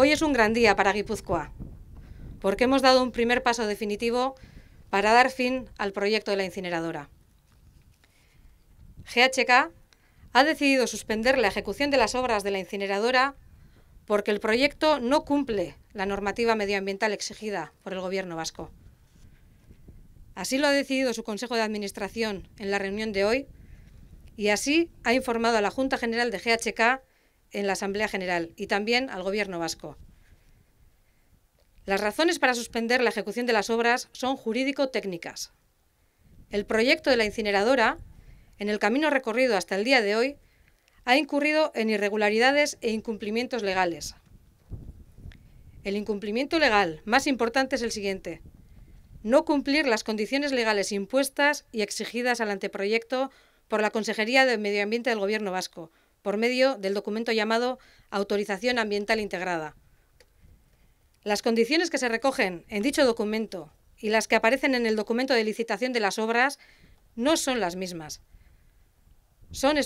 Hoy es un gran día para Guipúzcoa, porque hemos dado un primer paso definitivo para dar fin al proyecto de la incineradora. GHK ha decidido suspender la ejecución de las obras de la incineradora porque el proyecto no cumple la normativa medioambiental exigida por el Gobierno vasco. Así lo ha decidido su Consejo de Administración en la reunión de hoy y así ha informado a la Junta General de GHK en la Asamblea General y también al Gobierno vasco. Las razones para suspender la ejecución de las obras son jurídico-técnicas. El proyecto de la incineradora, en el camino recorrido hasta el día de hoy, ha incurrido en irregularidades e incumplimientos legales. El incumplimiento legal más importante es el siguiente. No cumplir las condiciones legales impuestas y exigidas al anteproyecto por la Consejería de Medio Ambiente del Gobierno vasco, por medio del documento llamado Autorización Ambiental Integrada. Las condiciones que se recogen en dicho documento y las que aparecen en el documento de licitación de las obras no son las mismas. Son,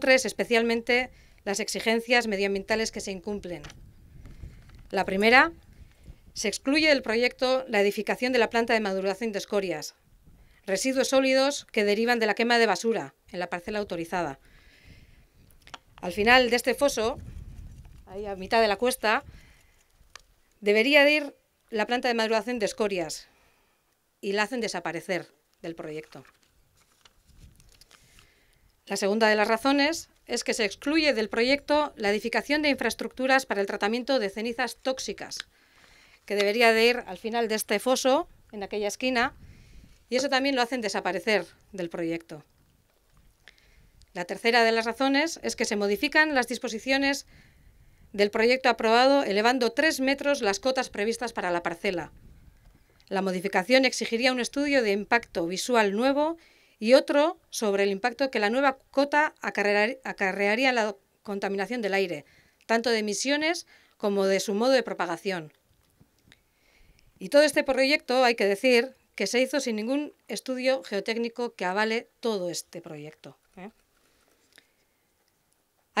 tres especialmente las exigencias medioambientales que se incumplen. La primera, se excluye del proyecto la edificación de la planta de maduración de escorias, residuos sólidos que derivan de la quema de basura en la parcela autorizada, al final de este foso, ahí a mitad de la cuesta, debería de ir la planta de maduración de escorias y la hacen desaparecer del proyecto. La segunda de las razones es que se excluye del proyecto la edificación de infraestructuras para el tratamiento de cenizas tóxicas, que debería de ir al final de este foso, en aquella esquina, y eso también lo hacen desaparecer del proyecto. La tercera de las razones es que se modifican las disposiciones del proyecto aprobado elevando tres metros las cotas previstas para la parcela. La modificación exigiría un estudio de impacto visual nuevo y otro sobre el impacto que la nueva cota acarrearía la contaminación del aire, tanto de emisiones como de su modo de propagación. Y todo este proyecto, hay que decir, que se hizo sin ningún estudio geotécnico que avale todo este proyecto.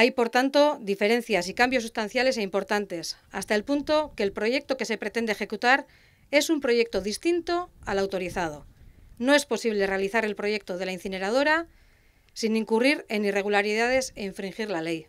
Hay, por tanto, diferencias y cambios sustanciales e importantes, hasta el punto que el proyecto que se pretende ejecutar es un proyecto distinto al autorizado. No es posible realizar el proyecto de la incineradora sin incurrir en irregularidades e infringir la ley.